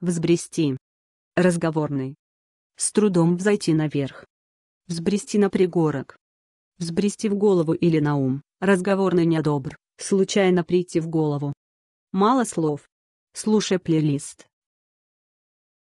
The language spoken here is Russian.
Взбрести. Разговорный. С трудом взойти наверх. Взбрести на пригорок. Взбрести в голову или на ум, разговорный недобр, случайно прийти в голову. Мало слов. Слушай плейлист.